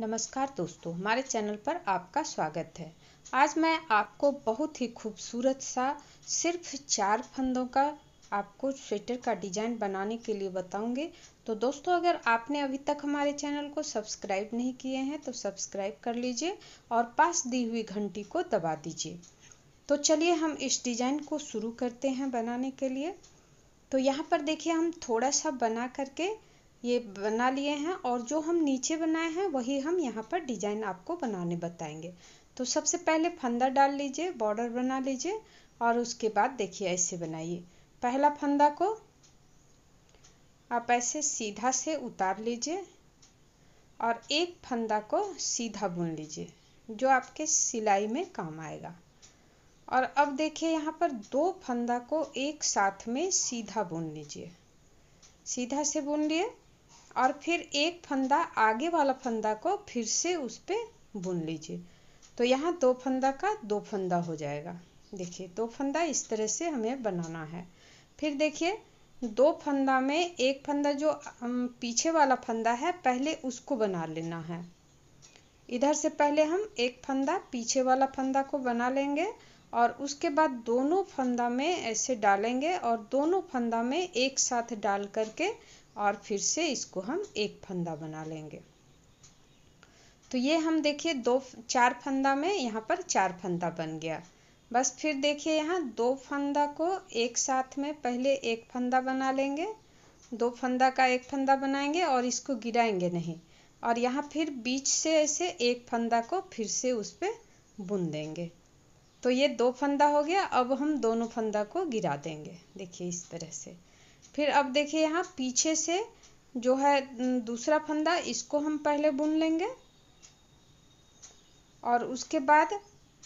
नमस्कार दोस्तों हमारे चैनल पर आपका स्वागत है आज मैं आपको बहुत ही खूबसूरत सा सिर्फ चार फंदों का आपको स्वेटर का डिजाइन बनाने के लिए बताऊंगी तो दोस्तों अगर आपने अभी तक हमारे चैनल को सब्सक्राइब नहीं किए हैं तो सब्सक्राइब कर लीजिए और पास दी हुई घंटी को दबा दीजिए तो चलिए हम इस डिजाइन को शुरू करते हैं बनाने के लिए तो यहाँ पर देखिए हम थोड़ा सा बना करके ये बना लिए हैं और जो हम नीचे बनाए हैं वही हम यहाँ पर डिजाइन आपको बनाने बताएंगे तो सबसे पहले फंदा डाल लीजिए बॉर्डर बना लीजिए और उसके बाद देखिए ऐसे बनाइए पहला फंदा को आप ऐसे सीधा से उतार लीजिए और एक फंदा को सीधा बुन लीजिए जो आपके सिलाई में काम आएगा और अब देखिए यहाँ पर दो फंदा को एक साथ में सीधा बुन लीजिए सीधा से बुन लिए और फिर एक फंदा आगे वाला फंदा को फिर से उस पर बुन लीजिए तो यहाँ दो फंदा का दो फंदा हो जाएगा देखिए दो फंदा इस तरह से हमें बनाना है फिर देखिए दो फंदा में एक फंदा जो पीछे वाला फंदा है पहले उसको बना लेना है इधर से पहले हम एक फंदा पीछे वाला फंदा को बना लेंगे और उसके बाद दोनों फंदा में ऐसे डालेंगे और दोनों फंदा में एक साथ डाल करके और फिर से इसको हम एक फंदा बना लेंगे तो ये हम देखिए दो चार फंदा में यहाँ पर चार फंदा बन गया बस फिर देखिए यहाँ दो फंदा को एक साथ में पहले एक फंदा बना लेंगे दो फंदा का एक फंदा बनाएंगे और इसको गिराएंगे नहीं और यहाँ फिर बीच से ऐसे एक फंदा को फिर से उस पर बुन देंगे तो ये दो फंदा हो गया अब हम दोनों फंदा को गिरा देंगे देखिए इस तरह से फिर अब देखिए यहाँ पीछे से जो है दूसरा फंदा इसको हम पहले बुन लेंगे और उसके बाद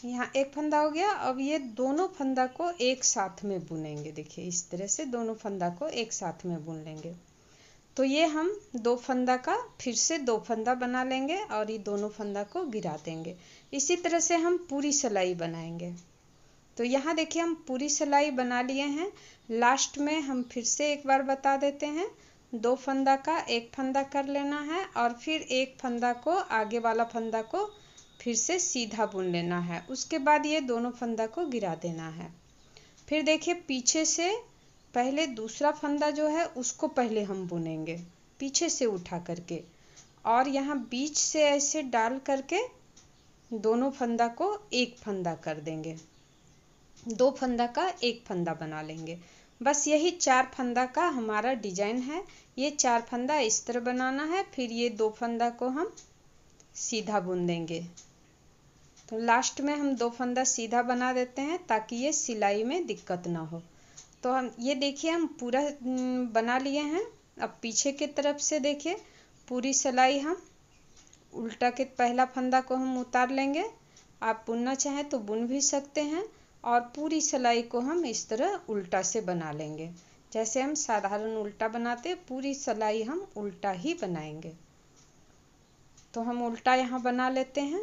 यहाँ एक फंदा हो गया अब ये दोनों फंदा को एक साथ में बुनेंगे देखिए इस तरह से दोनों फंदा को एक साथ में बुन लेंगे तो ये हम दो फंदा का फिर से दो फंदा बना लेंगे और ये दोनों फंदा को गिरा देंगे इसी तरह से हम पूरी सिलाई बनाएंगे तो यहाँ देखिए हम पूरी सिलाई बना लिए हैं लास्ट में हम फिर से एक बार बता देते हैं दो फंदा का एक फंदा कर लेना है और फिर एक फंदा को आगे वाला फंदा को फिर से सीधा बुन लेना है उसके बाद ये दोनों फंदा को गिरा देना है फिर देखिए पीछे से पहले दूसरा फंदा जो है उसको पहले हम बुनेंगे पीछे से उठा करके और यहाँ बीच से ऐसे डाल करके दोनों फंदा को एक फंदा कर देंगे दो फंदा का एक फंदा बना लेंगे बस यही चार फंदा का हमारा डिजाइन है ये चार फंदा इस तरह बनाना है फिर ये दो फंदा को हम सीधा बुन देंगे तो लास्ट में हम दो फंदा सीधा बना देते हैं ताकि ये सिलाई में दिक्कत ना हो तो हम ये देखिए हम पूरा बना लिए हैं अब पीछे के तरफ से देखिए पूरी सिलाई हम उल्टा के पहला फंदा को हम उतार लेंगे आप बुनना चाहें तो बुन भी सकते हैं और पूरी सिलाई को हम इस तरह उल्टा से बना लेंगे जैसे हम साधारण उल्टा बनाते पूरी सिलाई हम उल्टा ही बनाएंगे तो हम उल्टा यहाँ बना लेते हैं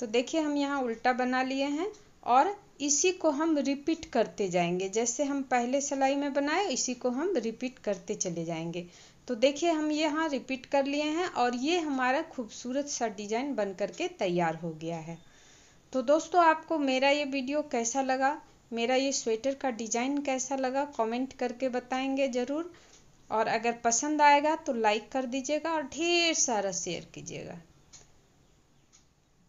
तो देखिए हम यहाँ उल्टा बना लिए हैं और इसी को हम रिपीट करते जाएंगे जैसे हम पहले सिलाई में बनाए इसी को हम रिपीट करते चले जाएंगे तो देखिए हम ये यहाँ रिपीट कर लिए हैं और ये हमारा खूबसूरत सा डिजाइन बन करके तैयार हो गया है तो दोस्तों आपको मेरा ये वीडियो कैसा लगा मेरा ये स्वेटर का डिजाइन कैसा लगा कमेंट करके बताएंगे ज़रूर और अगर पसंद आएगा तो लाइक कर दीजिएगा और ढेर सारा शेयर कीजिएगा